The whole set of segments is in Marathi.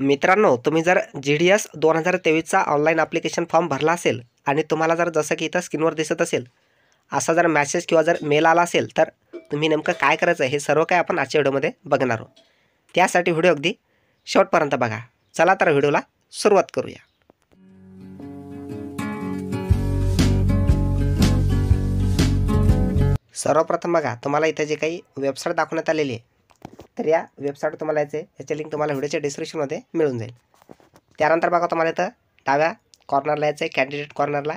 मित्रांनो तुम्ही जर जी डी एस दोन हजार तेवीसचा ऑनलाईन ॲप्लिकेशन फॉर्म भरला असेल आणि तुम्हाला जर जसं की इथं स्क्रीनवर दिसत असेल असा जर मॅसेज किंवा जर मेल आला असेल तर तुम्ही नेमकं काय करायचं आहे हे सर्व काय आपण आजच्या व्हिडिओमध्ये बघणार आहोत त्यासाठी व्हिडिओ अगदी शेवटपर्यंत बघा चला तर व्हिडिओला सुरुवात करूया सर्वप्रथम बघा तुम्हाला इथे जे काही वेबसाईट दाखवण्यात आलेली आहे तर या वेबसाईट तुम्हाला यायचं आहे याची लिंक तुम्हाला व्हिडिओच्या डिस्क्रिप्शनमध्ये मिळून जाईल त्यानंतर बघा तुम्हाला इथं डाव्या कॉर्नरला यायचं आहे कॅन्डिडेट कॉर्नरला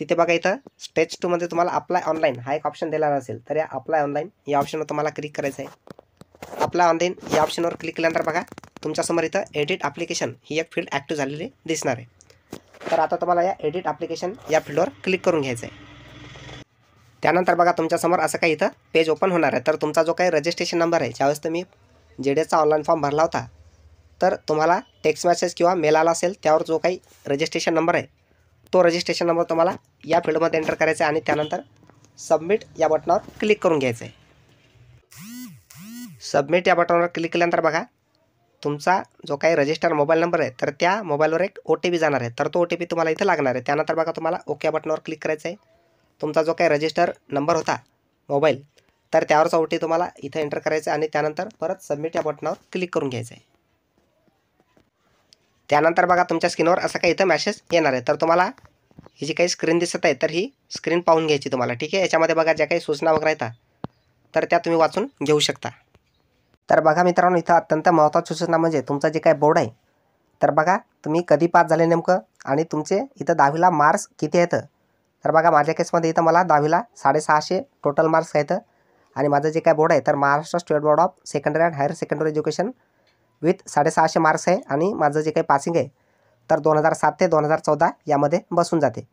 तिथे बघा इथं स्टेज टूमध्ये तुम्हाला अप्लाय ऑनलाईन हा एक ऑप्शन दिला असेल तर या अप्लाय ऑनलाईन या ऑप्शनवर तुम्हाला क्लिक करायचं आहे अप्लाय ऑनलाईन या ऑप्शनवर क्लिक केल्यानंतर बघा तुमच्यासमोर इथं एडिट ॲप्लिकेशन ही एक फील्ड ॲक्टिव्ह झालेली दिसणार आहे तर आता तुम्हाला या एडिट ॲप्लिकेशन या फील्डवर क्लिक करून घ्यायचं आहे त्यानंतर बघा तुमच्यासमोर असं काही इथं पेज ओपन होणार आहे तर तुमचा जो काही रजिस्ट्रेशन नंबर आहे ज्यावेळेस तुम्ही एसचा ऑनलाईन फॉर्म भरला होता तर तुम्हाला टेक्स्ट मेसेज किंवा मेल आला असेल त्यावर जो काही रजिस्ट्रेशन नंबर आहे तो रजिस्ट्रेशन नंबर तुम्हाला या फील्डमध्ये एंटर करायचा आहे आणि त्यानंतर सबमिट या बटनावर क्लिक करून घ्यायचं आहे सबमिट या बटनावर क्लिक केल्यानंतर बघा तुमचा जो काही रजिस्टर मोबाईल नंबर आहे तर त्या मोबाईलवर एक ओ टी पी जाणार आहे तर तो ओ टी पी तुम्हाला इथं लागणार आहे त्यानंतर बघा तुम्हाला ओके बटनावर क्लिक करायचं आहे तुमचा जो काही रजिस्टर नंबर होता मोबाईल तर त्यावर चौटी तुम्हाला इथं एंटर करायचं आणि त्यानंतर परत सबमिट या बटनावर क्लिक करून घ्यायचं आहे त्यानंतर बघा तुमच्या स्क्रीनवर असा काही इथं मॅसेज येणार आहे तर तुम्हाला ही जी काही स्क्रीन दिसत आहे तर ही स्क्रीन पाहून घ्यायची तुम्हाला ठीक आहे याच्यामध्ये बघा ज्या काही सूचना वगैरे येतात तर त्या तुम्ही वाचून घेऊ शकता तर बघा मित्रांनो इथं अत्यंत महत्त्वाची सूचना म्हणजे तुमचा जे काही बोर्ड आहे तर बघा तुम्ही कधी पास झाले नेमकं आणि तुमचे इथं दहावीला मार्क्स किती आहेत तर बघा माझ्या केसमध्ये इथं मला दहावीला साडेसहाशे टोटल मार्क्स आहेत आणि माझं जे काही बोर्ड आहे तर Maharashtra state board of secondary and higher secondary education with साडेसहाशे मार्क्स आहे आणि माझं जे काही पासिंग आहे तर दोन हजार सात ते दोन हजार चौदा यामध्ये बसून जाते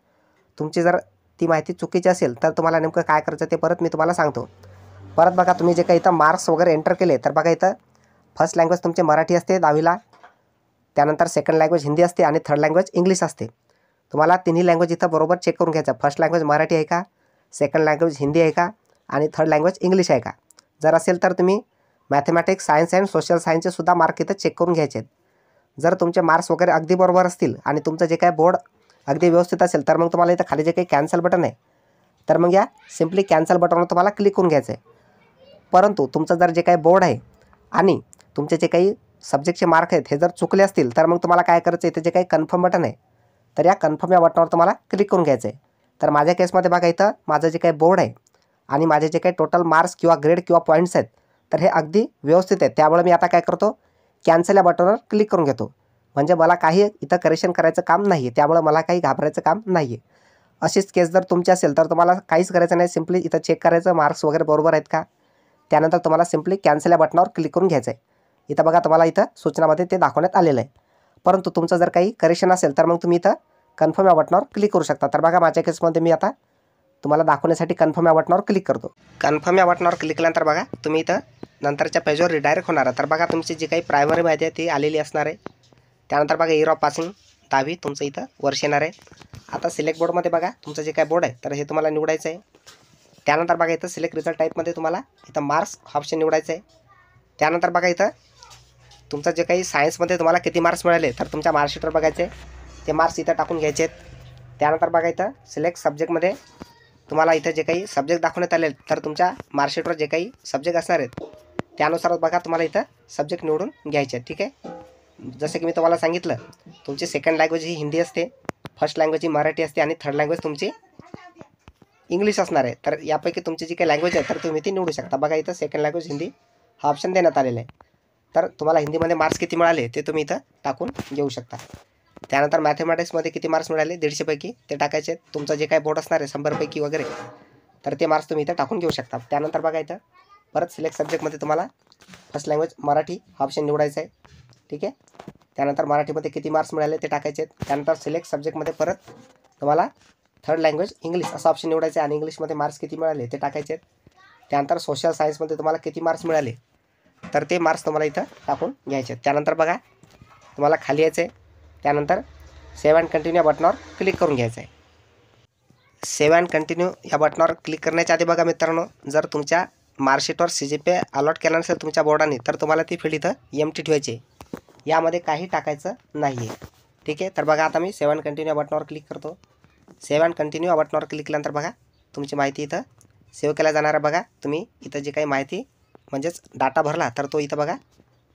तुमची जर ती माहिती चुकीची असेल तर तुम्हाला नेमकं काय करायचं ते परत मी तुम्हाला सांगतो परत बघा तुम्ही जे काही इथं मार्क्स वगैरे एंटर केले तर बघा इथं फर्स्ट लँग्वेज तुमचे मराठी असते दहावीला त्यानंतर सेकंड लँग्वेज हिंदी असते आणि थर्ड लँग्वेज इंग्लिश असते तुम्हाला तिन्ही लँग्वेज इथं बरोबर चेक करून घ्यायचा फर्स्ट लँग्वेज मराठी आहे का सेकंड लँग्वेज हिंदी आहे का आणि थर्ड लँग्वेज इंग्लिश आहे का जर असेल तर तुम्ही मॅथमॅटिक्स सायन्स अँड सोशल सायन्सचे सुद्धा मार्क इथं चेक करून घ्यायचे आहेत जर तुमचे मार्क्स वगैरे अगदी बरोबर असतील आणि तुमचं जे काही बोर्ड अगदी व्यवस्थित असेल तर मग तुम्हाला इथं खाली जे काही कॅन्सल बटन आहे तर मग या सिम्पली कॅन्सल बटनवर तुम्हाला क्लिक करून घ्यायचं आहे परंतु तुमचं जर जे काही बोर्ड आहे आणि तुमचे जे काही सब्जेक्टचे मार्क आहेत हे जर चुकले असतील तर मग तुम्हाला काय करायचं इथे जे काही कन्फर्म बटन आहे तर या कन्फर्म या बटनावर तुम्हाला क्लिक करून घ्यायचं आहे तर माझ्या केसमध्ये बघा इथं माझं जे काही बोर्ड आहे आणि माझे जे काही टोटल मार्क्स किंवा ग्रेड किंवा पॉईंट्स आहेत तर हे अगदी व्यवस्थित आहेत त्यामुळे मी आता काय करतो कॅन्सल या बटनवर क्लिक करून घेतो म्हणजे मला काही इथं करेक्शन करायचं काम नाही आहे त्यामुळे मला काही घाबरायचं काम नाही आहे अशीच केस जर तुमची असेल तर तुम्हाला काहीच करायचं नाही सिम्पली इथं चेक करायचं मार्क्स वगैरे बरोबर आहेत का त्यानंतर तुम्हाला सिम्पली कॅन्सल या बटनावर क्लिक करून घ्यायचं आहे इथं बघा तुम्हाला इथं सूचनामध्ये ते दाखवण्यात आलेलं आहे परंतु तुमचं जर काही करेक्शन असेल तर मग तुम्ही इथं कन्फर्म या बटनावर क्लिक करू शकता तर बघा माझ्या केसमध्ये मी आता तुम्हाला दाखवण्यासाठी कन्फर्म या बटनावर क्लिक करतो कन्फर्म या बटनावर क्लिक केल्यानंतर बघा तुम्ही इथं नंतरच्या पेजवर रिडायरेक्ट होणार आहे तर बघा तुमची जी काही प्रायमरी माहिती आहे ती आलेली असणार आहे त्यानंतर बघा इयर ऑफ पासिंग दहावी तुमचं इथं वर्ष येणार आहे आता सिलेक्ट बोर्डमध्ये बघा तुमचं जे काय बोर्ड आहे तर हे तुम्हाला निवडायचं आहे त्यानंतर बघा इथं सिलेक्ट रिझल्ट टाईपमध्ये तुम्हाला इथं मार्क्स ऑप्शन निवडायचं आहे त्यानंतर बघा इथं तुमचं जे काही सायन्समध्ये तुम्हाला किती मार्क्स मिळाले तर तुमच्या मार्कशीटवर बघायचे ते मार्क्स इथं टाकून घ्यायचे आहेत त्यानंतर बघा इथं सिलेक्ट सब्जेक्टमध्ये तुम्हाला इथं जे काही सब्जेक्ट दाखवण्यात आले तर तुमच्या मार्कशीटवर जे काही सब्जेक्ट असणार आहेत त्यानुसार बघा तुम्हाला इथं सब्जेक्ट निवडून घ्यायचे ठीक आहे जसं की मी तुम्हाला सांगितलं तुमची सेकंड लँग्वेज ही हिंदी असते फर्स्ट लँग्वेज ही मराठी असते आणि थर्ड लँग्वेज तुमची इंग्लिश असणार आहे तर यापैकी तुमची जी काही लँग्वेज आहे तर तुम्ही ती निवडू शकता बघा इथं सेकंड लँग्वेज हिंदी हा ऑप्शन देण्यात आलेला आहे तर तुम्हाला हिंदीमध्ये मार्क्स किती मिळाले ते तुम्ही इथं टाकून घेऊ शकता त्यानंतर मॅथमॅटिक्समध्ये किती मार्क्स मिळाले दीडशेपैकी ते टाकायचे तुमचं जे काही बोर्ड असणार आहे शंभरपैकी वगैरे तर ते मार्क्स तुम्ही इथं टाकून घेऊ शकता त्यानंतर बघा इथं परत सिलेक्ट सब्जेक्टमध्ये तुम्हाला फर्स्ट लँग्वेज मराठी हा ऑप्शन निवडायचा आहे ठीक आहे त्यानंतर मराठीमध्ये किती मार्क्स मिळाले ते टाकायचे आहेत त्यानंतर सिलेक्ट सब्जेक्टमध्ये परत तुम्हाला थर्ड लँग्वेज इंग्लिश असा ऑप्शन निवडायचा आहे आणि इंग्लिशमध्ये मार्क्स किती मिळाले ते टाकायचे आहेत त्यानंतर सोशल सायन्समध्ये तुम्हाला किती मार्क्स मिळाले तर ते मार्क्स तुम्हाला इथं टाकून घ्यायचे आहेत त्यानंतर बघा तुम्हाला खाली यायचं आहे त्यानंतर सेव्ह अँड कंटिन्यू या बटनावर क्लिक करून घ्यायचं आहे सेव्ह अँड कंटिन्यू या बटनावर क्लिक करण्याच्या आधी बघा मित्रांनो जर तुमच्या मार्कशीटवर सी जी पे अलॉट केला नसेल तुमच्या बोर्डाने तर तुम्हाला ती फील्ड इथं एम टी ठेवायची यामध्ये काही टाकायचं नाही आहे ठीक आहे तर बघा आता मी सेवन कंटिन्यू या बटनावर क्लिक करतो सेवन कंटिन्यू या बटनावर क्लिक केल्यानंतर बघा तुमची माहिती इथं सेव्ह केल्या जाणार आहे बघा तुम्ही इथं जी काही माहिती म्हणजेच डाटा भरला तर तो इथं बघा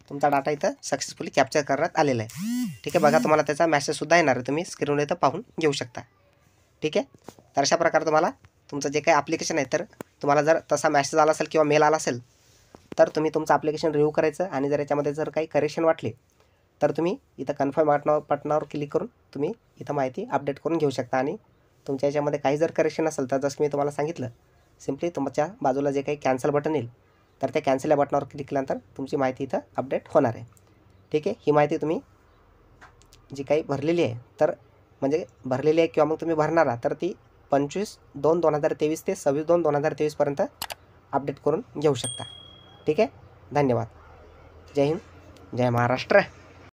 तुमचा डाटा इथं सक्सेसफुली कॅप्चर करण्यात आलेला आहे ठीक आहे बघा तुम्हाला त्याचा मॅसेजसुद्धा येणार आहे तुम्ही स्क्रीनवर इथं पाहून घेऊ शकता ठीक आहे तर अशा प्रकारे तुम्हाला तुमचं जे काही ॲप्लिकेशन आहे तर तुम्हाला जर तसा मॅसेज आला असेल किंवा मेल आला असेल तर तुम्ही तुमचं ॲप्लिकेशन रिव्ह्यू करायचं आणि जर याच्यामध्ये जर काही करेक्शन वाटले तर तुम्ही इथं कन्फर्म बटनावर बटनावर क्लिक करून तुम्ही इथं माहिती अपडेट करून घेऊ शकता आणि तुमच्या याच्यामध्ये काही जर करेक्शन असेल तर जसं मी तुम्हाला सांगितलं सिम्पली तुमच्या बाजूला जे काही कॅन्सल बटन येईल तर त्या कॅन्सल या बटनावर क्लिक केल्यानंतर तुमची माहिती इथं अपडेट होणार आहे ठीक आहे ही माहिती तुम्ही जी काही भरलेली आहे तर म्हणजे भरलेली आहे किंवा मग तुम्ही भरणार तर ती पंचवीस दोन दोन हजार तेवीस ते सव्वीस दोन दोन हजार तेवीसपर्यंत अपडेट करून घेऊ शकता ठीक आहे धन्यवाद जय हिंद जय महाराष्ट्र